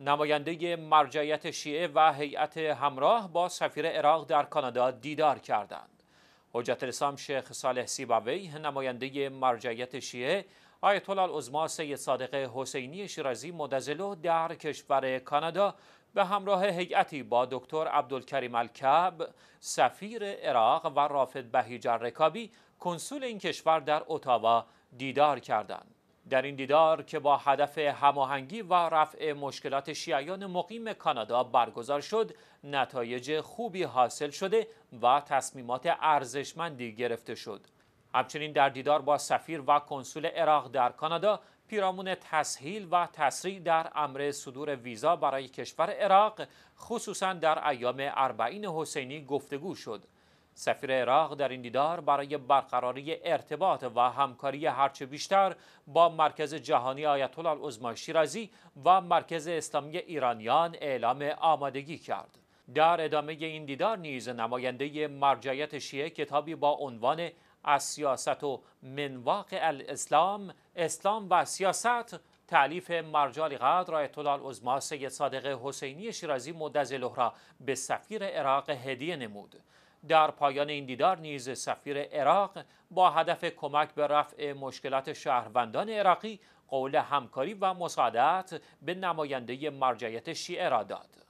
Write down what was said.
نماینده مرجعیت شیعه و هیئت همراه با سفیر عراق در کانادا دیدار کردند. حجت الاسلام شیخ صالح سیباوی نماینده مرجعیت شیعه آیت الله العظما سید صادق حسینی شیرازی مدزلو در کشور کانادا به همراه هیئتی با دکتر عبدالکریم الکعب سفیر عراق و رافد بهیجر رکابی کنسول این کشور در اتاوا دیدار کردند. در این دیدار که با هدف هماهنگی و رفع مشکلات شیعیان مقیم کانادا برگزار شد نتایج خوبی حاصل شده و تصمیمات ارزشمندی گرفته شد همچنین در دیدار با سفیر و کنسول عراق در کانادا پیرامون تسهیل و تسریع در امر صدور ویزا برای کشور عراق خصوصا در ایام اربعین حسینی گفتگو شد سفیر عراق در این دیدار برای برقراری ارتباط و همکاری هرچه بیشتر با مرکز جهانی آیت الله عظمی شیرازی و مرکز اسلامی ایرانیان اعلام آمادگی کرد. در ادامه این دیدار نیز نماینده مرجعیت شیعه کتابی با عنوان از سیاست و منواق الاسلام اسلام و سیاست تعلیف مرجع قدر آیت الله سید صادق حسینی شیرازی مدظله را به سفیر عراق هدیه نمود در پایان این دیدار نیز سفیر عراق با هدف کمک به رفع مشکلات شهروندان عراقی قول همکاری و مساعدت به نماینده مرجعیت شیعه را داد